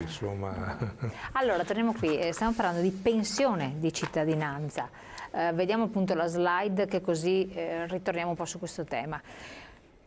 Insomma. Allora, torniamo qui, eh, stiamo parlando di pensione di cittadinanza. Eh, vediamo appunto la slide che così eh, ritorniamo un po' su questo tema.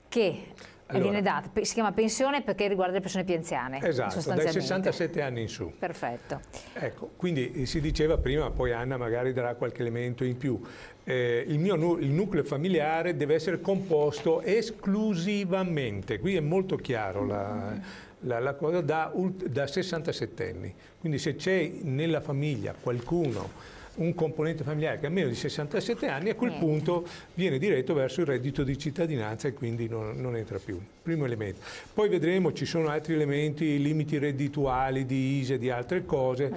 Che allora, viene data, si chiama pensione perché riguarda le persone più anziane. Esatto, dai 67 anni in su. Perfetto. Ecco, quindi eh, si diceva prima, poi Anna magari darà qualche elemento in più. Eh, il mio nu il nucleo familiare deve essere composto esclusivamente, qui è molto chiaro la... Mm la, la cosa da, da 67 anni. Quindi se c'è nella famiglia qualcuno un componente familiare che ha meno di 67 anni, a quel Niente. punto viene diretto verso il reddito di cittadinanza e quindi non, non, entra più. Primo elemento. Poi vedremo, ci sono altri elementi, limiti reddituali di ISE, di altre cose.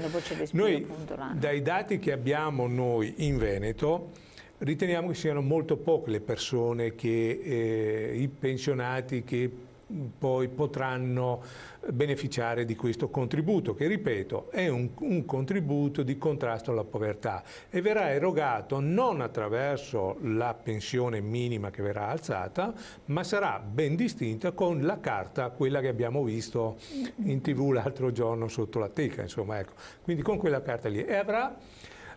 Noi, dai dati che abbiamo noi in Veneto, riteniamo che siano molto poche le persone, che, eh, i pensionati che poi potranno beneficiare di questo contributo che ripeto è un, un, contributo di contrasto alla povertà e verrà erogato non attraverso la pensione minima che verrà alzata ma sarà ben distinta con la carta quella che abbiamo visto in tv l'altro giorno sotto la teca insomma ecco quindi con quella carta lì e avrà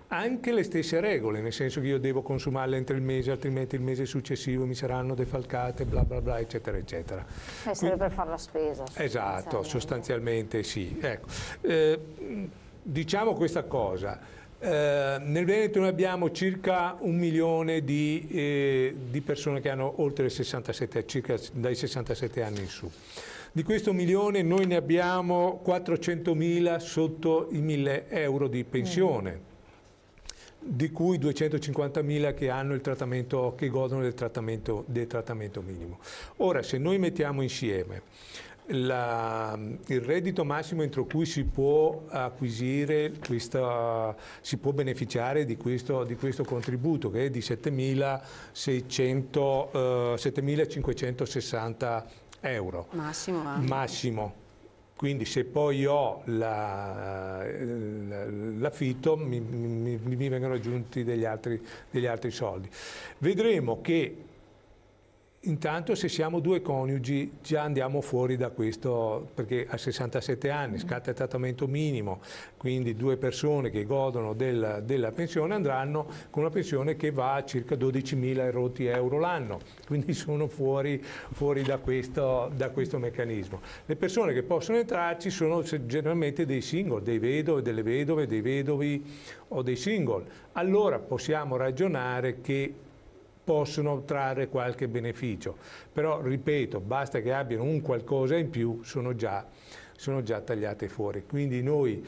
anche le stesse regole, nel senso che io devo consumarle entro il mese, altrimenti il mese successivo mi saranno defalcate, bla bla bla, eccetera, eccetera. E eh, serve per fare la spesa. Esatto, sostanzialmente sì. Ecco. Eh, diciamo questa cosa. Eh, nel Veneto noi abbiamo circa un milione di, eh, di persone che hanno oltre 67, circa dai 67 anni in su. Di questo milione noi ne abbiamo 400.000 sotto i 1.000 euro di pensione. Mm di cui 250.000 che, hanno il trattamento, che godono del trattamento, del trattamento minimo. Ora, se noi mettiamo insieme la, il reddito massimo entro cui si può acquisire questa, si può beneficiare di questo, di questo contributo che è di 7.560 eh, euro massimo, eh. massimo quindi se poi ho l'affitto la, mi, mi, mi, vengono aggiunti degli altri, degli altri soldi. Vedremo che Intanto se siamo due coniugi già andiamo fuori da questo perché a 67 anni scatta il trattamento minimo, quindi due persone che godono del, della pensione andranno con una pensione che va a circa 12.000 euro l'anno, quindi sono fuori, fuori da, questo, da, questo, meccanismo. Le persone che possono entrarci sono generalmente dei single, dei vedove, delle vedove, dei vedovi o dei single. Allora possiamo ragionare che possono trarre qualche beneficio. Però, ripeto, basta che abbiano un qualcosa in più, sono già, sono già tagliate fuori. Quindi noi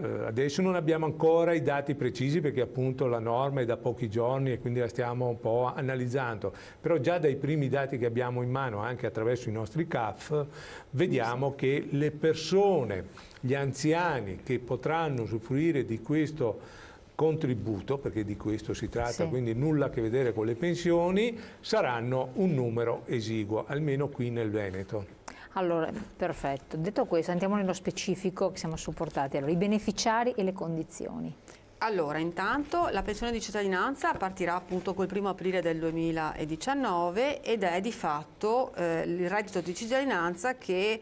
eh, adesso non abbiamo ancora i dati precisi perché appunto la norma è da pochi giorni e quindi la stiamo un po' analizzando, però già dai primi dati che abbiamo in mano anche attraverso i nostri CAF vediamo che le persone, gli anziani che potranno usufruire di questo contributo, perché di questo si tratta, sì. quindi nulla a che vedere con le pensioni, saranno un numero esiguo, almeno qui nel Veneto. Allora, perfetto. Detto questo, andiamo nello specifico che siamo supportati. Allora, i beneficiari e le condizioni. Allora, intanto la pensione di cittadinanza partirà appunto col primo aprile del 2019 ed è di fatto eh, il reddito di cittadinanza che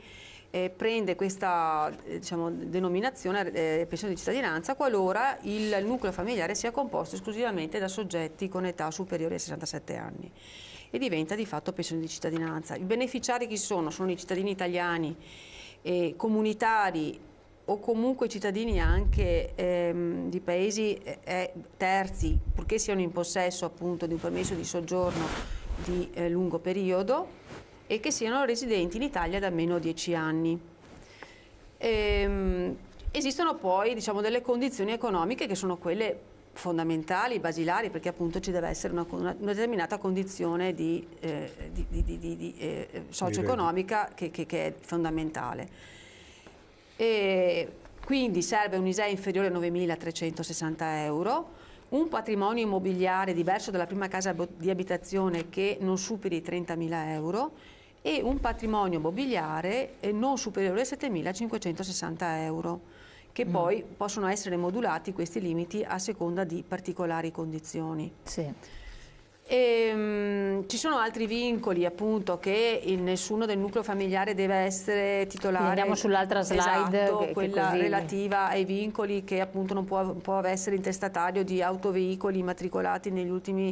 eh, prende questa eh, diciamo, denominazione eh, pensione di cittadinanza qualora il nucleo familiare sia composto esclusivamente da soggetti con età superiore ai 67 anni e diventa di fatto pensione di cittadinanza. I beneficiari chi sono? Sono i cittadini italiani, eh, comunitari o comunque cittadini anche ehm, di paesi eh, eh, terzi, purché siano in possesso appunto di un permesso di soggiorno di eh, lungo periodo e che siano residenti in Italia da meno 10 anni. Ehm, esistono poi diciamo, delle condizioni economiche che sono quelle fondamentali, basilari, perché appunto ci deve essere una, una, una determinata condizione di, eh, di, di, eh, socio-economica che, che, che, è fondamentale. E quindi serve un ISEE inferiore a 9.360 euro, un patrimonio immobiliare diverso dalla prima casa di abitazione che non superi i 30.000 euro, e un patrimonio mobiliare eh, non superiore a 7.560 euro, che mm. poi possono essere modulati questi limiti a seconda di particolari condizioni. Sì. E, um, ci sono altri vincoli appunto che nessuno del nucleo familiare deve essere titolare. Andiamo sull'altra slide. Esatto, che, quella che relativa ai vincoli che appunto non può, può, essere intestatario di autoveicoli immatricolati negli ultimi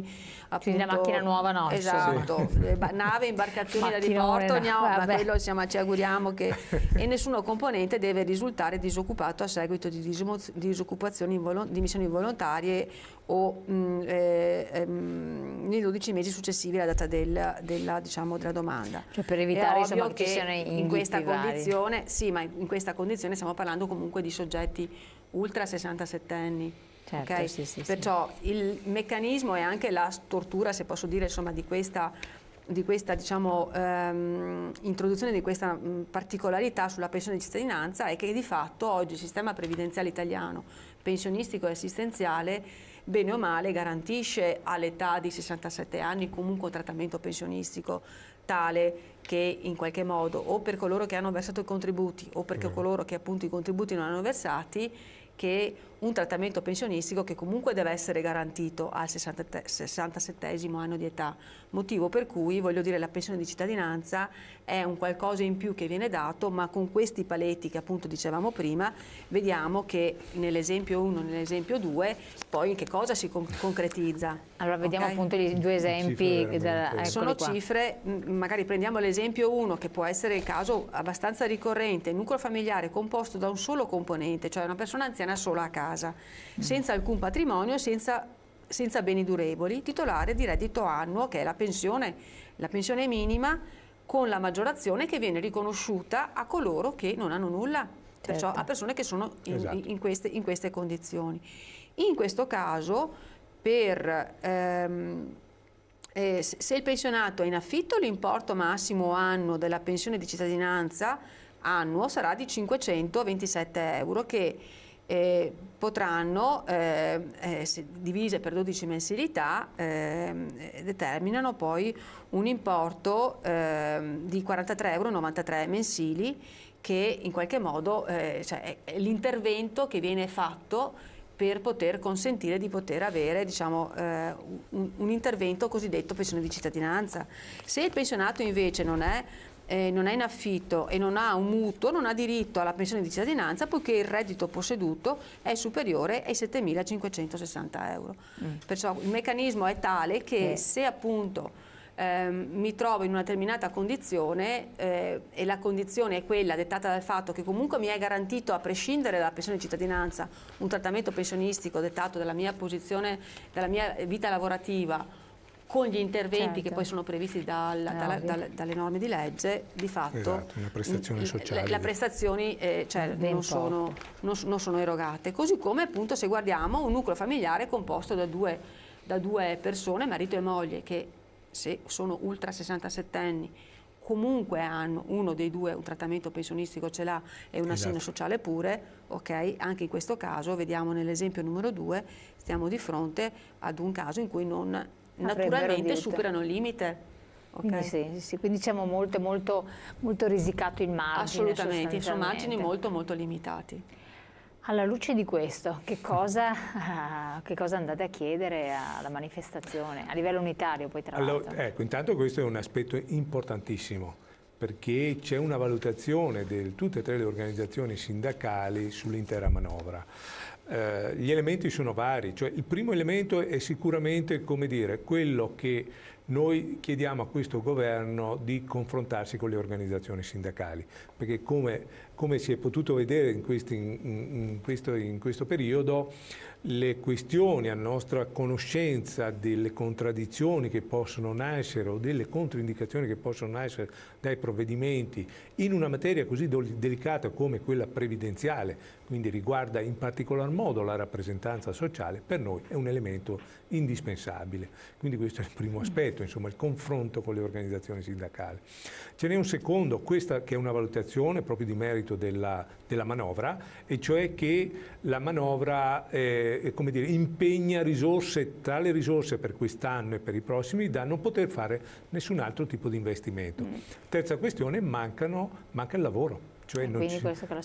appunto, Quindi la macchina nuova no. Esatto, sì. nave, imbarcazioni da riporto, andiamo, no, ma quello siamo, ci auguriamo che... e nessuno componente deve risultare disoccupato a seguito di disoccupazioni involo- di missioni volontarie o mh, eh, ehm, nei 12 mesi successivi alla data del, della, diciamo, della, domanda. Cioè per evitare insomma, che, che ci siano in questa vari. condizione, sì, ma in questa condizione stiamo parlando comunque di soggetti ultra 67 anni. Certo, okay? sì, sì, Perciò sì. il meccanismo e anche la stortura, se posso dire, insomma, di questa di questa diciamo, ehm, introduzione di questa mm, particolarità sulla pensione di cittadinanza è che di fatto oggi il sistema previdenziale italiano, pensionistico e assistenziale, bene o male garantisce all'età di 67 anni comunque un trattamento pensionistico tale che in qualche modo o per coloro che hanno versato i contributi o per mm. coloro che appunto i contributi non hanno versati che un trattamento pensionistico che comunque deve essere garantito al 67 anno di età, motivo per cui voglio dire la pensione di cittadinanza è un qualcosa in più che viene dato, ma con questi paletti che appunto dicevamo prima, vediamo che nell'esempio 1, nell'esempio 2, poi in che cosa si con concretizza. Allora vediamo okay? appunto i due esempi. Eh, Della, Sono qua. cifre, mm, magari prendiamo l'esempio 1 che può essere il caso abbastanza ricorrente, nucleo familiare composto da un solo componente, cioè una persona anziana sola a casa casa, mm. senza alcun patrimonio, senza, senza beni durevoli, titolare di reddito annuo che è la pensione, la pensione minima con la maggiorazione che viene riconosciuta a coloro che non hanno nulla. Certo. perciò a persone che sono in, esatto. in, queste, in, queste, condizioni. In questo caso, per, ehm, eh, se il pensionato è in affitto, l'importo massimo annuo della pensione di cittadinanza annuo sarà di 527 euro che eh, potranno, eh, se divise per 12 mensilità, ehm, determinano poi un importo ehm, di 43,93 euro mensili che in qualche modo eh, cioè, è l'intervento che viene fatto per poter consentire di poter avere diciamo, eh, un, un, intervento cosiddetto pensione di cittadinanza. Se il pensionato invece non è eh, non è in affitto e non ha un mutuo non ha diritto alla pensione di cittadinanza poiché il reddito posseduto è superiore ai 7.560 euro. Mm. Perciò il meccanismo è tale che mm. se appunto ehm, mi trovo in una determinata condizione eh, e la condizione è quella dettata dal fatto che comunque mi è garantito a prescindere dalla pensione di cittadinanza un trattamento pensionistico dettato dalla mia posizione, dalla mia vita lavorativa con gli interventi certo. che poi certo. sono previsti dal, dal, dal, dalle norme di legge, di fatto esatto, una prestazione sociale. le, le prestazioni eh, cioè, non, sono, non, non, sono, erogate. Così come appunto se guardiamo un nucleo familiare composto da due, da due persone, marito e moglie, che se sono ultra 67 anni comunque hanno uno dei due un trattamento pensionistico ce l'ha e un assegno esatto. sociale pure, ok? Anche in questo caso, vediamo nell'esempio numero due, stiamo di fronte ad un caso in cui non naturalmente superano il limite. Okay. Quindi, sì, sì, quindi diciamo molto, molto, molto risicato il margine. Assolutamente, sono margini molto, molto limitati. Alla luce di questo, che cosa, che cosa, andate a chiedere alla manifestazione, a livello unitario poi tra l'altro? Allora, ecco, intanto questo è un aspetto importantissimo, perché c'è una valutazione di tutte e tre le organizzazioni sindacali sull'intera manovra. Eh, gli elementi sono vari, cioè, il primo elemento è sicuramente dire, quello che noi chiediamo a questo governo di confrontarsi con le organizzazioni sindacali, perché come, come si è potuto vedere in, questi, in, in, questo, in questo periodo le questioni a nostra conoscenza delle contraddizioni che possono nascere o delle controindicazioni che possono nascere dai provvedimenti in una materia così delicata come quella previdenziale, quindi riguarda in particolar modo la rappresentanza sociale, per noi è un elemento indispensabile. Quindi questo è il primo aspetto, insomma, il confronto con le organizzazioni sindacali. Ce n'è un secondo, questa che è una valutazione proprio di merito della, della manovra, e cioè che la manovra... Eh, eh, eh, come dire, impegna risorse, tra le risorse per quest'anno e per i prossimi, da non poter fare nessun altro tipo di investimento. Mm. Terza questione, mancano, manca il lavoro. Cioè eh, non ci,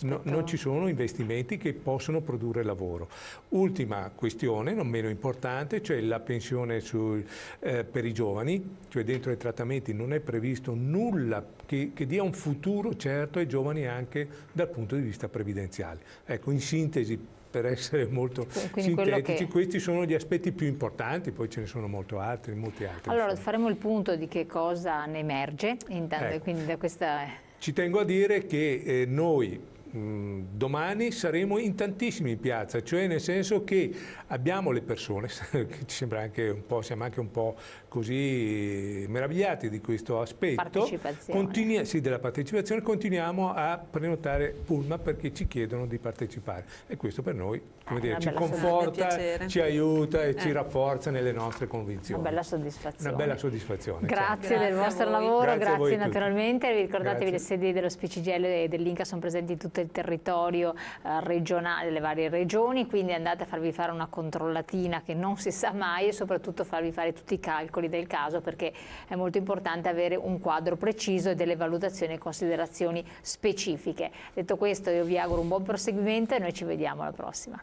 no, non ci sono investimenti che possono produrre lavoro. Ultima questione, non meno importante, cioè la pensione su, eh, per i giovani, cioè dentro i trattamenti non è previsto nulla che, che, dia un futuro certo ai giovani anche dal punto di vista previdenziale. Ecco, in sintesi per essere molto Quindi sintetici, che... questi sono gli aspetti più importanti, poi ce ne sono molto altri, molti altri. Allora insomma. faremo il punto di che cosa ne emerge intanto, ecco. quindi da questa... Ci tengo a dire che eh, noi Mm, domani saremo in tantissimi in piazza, cioè nel senso che abbiamo le persone, che ci sembra anche un po', siamo anche un po' così meravigliati di questo aspetto, partecipazione. sì, della partecipazione, continuiamo a prenotare Pulma perché ci chiedono di partecipare e questo per noi ah, dire, ci conforta, ci aiuta e eh. ci rafforza nelle nostre convinzioni. Una bella soddisfazione. Una bella soddisfazione grazie, certo. grazie, del vostro lavoro, grazie, grazie naturalmente, ricordatevi le sedie dello Spicigelo e dell'Inca sono presenti in tutte il territorio eh, regionale delle varie regioni, quindi andate a farvi fare una controllatina che non si sa mai e soprattutto farvi fare tutti i calcoli del caso perché è molto importante avere un quadro preciso e delle valutazioni e considerazioni specifiche. Detto questo io vi auguro un buon proseguimento e noi ci vediamo alla prossima.